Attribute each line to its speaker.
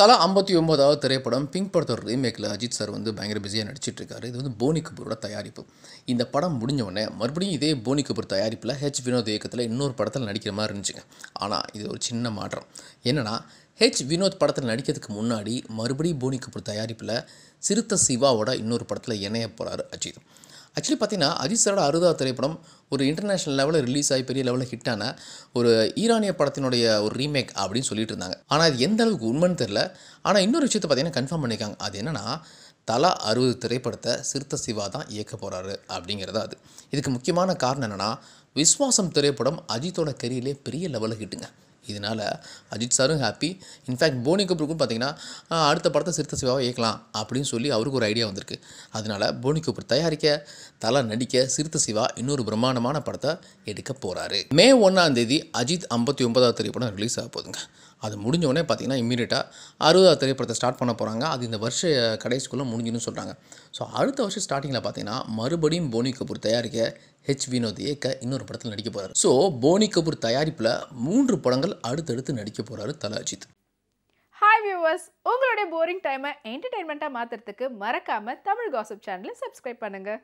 Speaker 1: தலா ஐம்பத்தி ஒம்பதாவது திரைப்படம் பிங்க் படத்தோட ரீமேக்கில் அஜித் சார் வந்து பயங்கர பிஸியாக நடிச்சிட்டு இருக்காரு இது வந்து போனி கபூரோட தயாரிப்பு இந்த படம் முடிஞ்ச உடனே மறுபடியும் இதே போனி கபூர் தயாரிப்பில் ஹெச் வினோத் இயக்கத்தில் இன்னொரு படத்தில் நடிக்கிற மாதிரி இருந்துச்சுங்க ஆனால் இது ஒரு சின்ன மாற்றம் என்னென்னா ஹெச் வினோத் படத்தில் நடிக்கிறதுக்கு முன்னாடி மறுபடியும் போனி கபூர் தயாரிப்பில் சிறுத்த சிவாவோட இன்னொரு படத்தில் இணைய போகிறார் அஜித் ஆக்சுவலி பார்த்தீங்கன்னா அஜித் சாரோட அறுபதாவது திரைப்படம் ஒரு இன்டர்நேஷனல் லெவலில் ரிலீஸ் ஆகி பெரிய லெவலில் ஹிட்டான ஒரு ஈரானிய படத்தினுடைய ஒரு ரீமேக் அப்படின்னு சொல்லிட்டு இருந்தாங்க ஆனால் அது எந்த அளவுக்கு உண்மைன்னு தெரில ஆனால் இன்னொரு விஷயத்தை பார்த்தீங்கன்னா கன்ஃபார்ம் பண்ணியிருக்காங்க அது என்னென்னா தலா அறுபது திரைப்படத்தை சிறுத்த சிவா தான் இயக்க போகிறாரு அப்படிங்கிறது அது இதுக்கு முக்கியமான காரணம் என்னென்னா விஸ்வாசம் திரைப்படம் அஜித்தோட கரியிலே பெரிய லெவலில் கிட்டுங்க இதனால் அஜித் சாரும் ஹாப்பி இன்ஃபேக்ட் போனி கபூருக்கும் பார்த்தீங்கன்னா அடுத்த படத்தை சிறுத்த சிவாவை இயக்கலாம் அப்படின்னு சொல்லி அவருக்கு ஒரு ஐடியா வந்திருக்கு அதனால் போனி கபூர் தயாரிக்க தலா நடிக்க சிறுத்த சிவா இன்னொரு பிரம்மாண்டமான படத்தை எடுக்க போகிறாரு மே ஒன்றாம் தேதி அஜித் ஐம்பத்தி ஒன்பதாவது திரைப்படம் ரிலீஸ் ஆக போகுதுங்க அது முடிஞ்ச உடனே பார்த்திங்கன்னா இம்மீடியட்டாக அறுபதாவது திரைப்படத்தை ஸ்டார்ட் பண்ண போகிறாங்க அது இந்த வருஷ கடைசிக்குள்ளே முடிஞ்சுன்னு சொல்கிறாங்க ஸோ அடுத்த வருஷம் ஸ்டார்டிங்கில் பார்த்திங்கன்னா மறுபடியும் போனி கபூர் தயாரிக்க ஹெச் வினோத் ஏக்க இன்னொரு படத்தில் நடிக்க போகிறாரு ஸோ போனி கபூர் தயாரிப்பில் மூன்று படங்கள் அடுத்தடுத்து நடிக்க போகிறாரு தல அஜித் ஹாய் வியூவர்ஸ் உங்களுடைய போரிங் டைமை என்டர்டைன்மெண்ட்டாக மாற்றுறதுக்கு மறக்காமல் தமிழ் காசப் சேனலை சப்ஸ்கிரைப் பண்ணுங்கள்